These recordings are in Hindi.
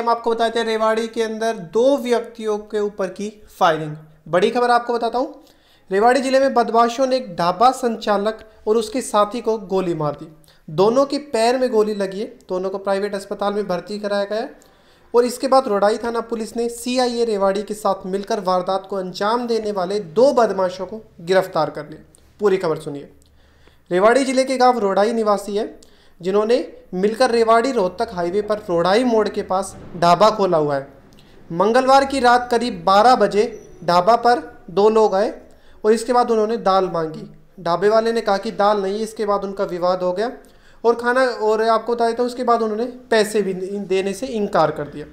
हम आपको बताते हैं रेवाड़ी के अंदर दो व्यक्तियों के ऊपर की फायरिंग बड़ी खबर आपको बताता हूँ रेवाड़ी जिले में बदमाशों ने एक ढाबा संचालक और उसके साथी को गोली मार दी दोनों के पैर में गोली लगी है दोनों को प्राइवेट अस्पताल में भर्ती कराया गया और इसके बाद रोडाई थाना पुलिस ने सीआईए रेवाड़ी के साथ मिलकर वारदात को अंजाम देने वाले दो बदमाशों को गिरफ्तार कर लिया पूरी खबर सुनिए रेवाड़ी जिले के गांव रोडाई निवासी है जिन्होंने मिलकर रेवाड़ी रोहतक हाईवे पर रोढ़ाई मोड़ के पास ढाबा खोला हुआ है मंगलवार की रात करीब 12 बजे ढाबा पर दो लोग आए और इसके बाद उन्होंने दाल मांगी ढाबे वाले ने कहा कि दाल नहीं इसके बाद उनका विवाद हो गया और खाना और आपको बताया था उसके बाद उन्होंने पैसे भी देने से इनकार कर दिया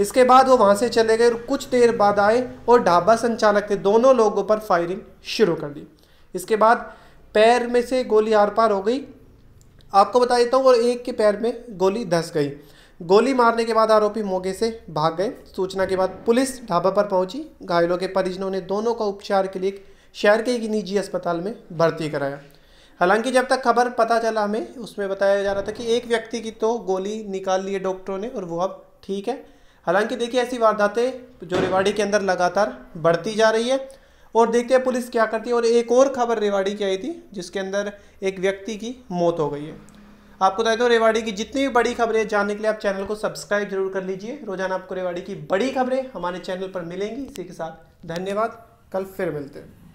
इसके बाद वो वहाँ से चले गए और कुछ देर बाद आए और ढाबा संचालक ने दोनों लोगों पर फायरिंग शुरू कर दी इसके बाद पैर में से गोली आर पार हो गई आपको बता देता हूँ और एक के पैर में गोली धस गई गोली मारने के बाद आरोपी मौके से भाग गए सूचना के बाद पुलिस ढाबा पर पहुंची घायलों के परिजनों ने दोनों का उपचार के लिए शहर के एक निजी अस्पताल में भर्ती कराया हालांकि जब तक खबर पता चला हमें उसमें बताया जा रहा था कि एक व्यक्ति की तो गोली निकाल ली है डॉक्टरों ने और वो अब ठीक है हालांकि देखिए ऐसी वारदातें जो रेवाड़ी के अंदर लगातार बढ़ती जा रही है और देखते हैं पुलिस क्या करती है और एक और खबर रेवाड़ी की आई थी जिसके अंदर एक व्यक्ति की मौत हो गई है आपको बता दो रेवाड़ी की जितनी भी बड़ी खबरें जानने के लिए आप चैनल को सब्सक्राइब जरूर कर लीजिए रोजाना आपको रेवाड़ी की बड़ी खबरें हमारे चैनल पर मिलेंगी इसी के साथ धन्यवाद कल फिर मिलते हैं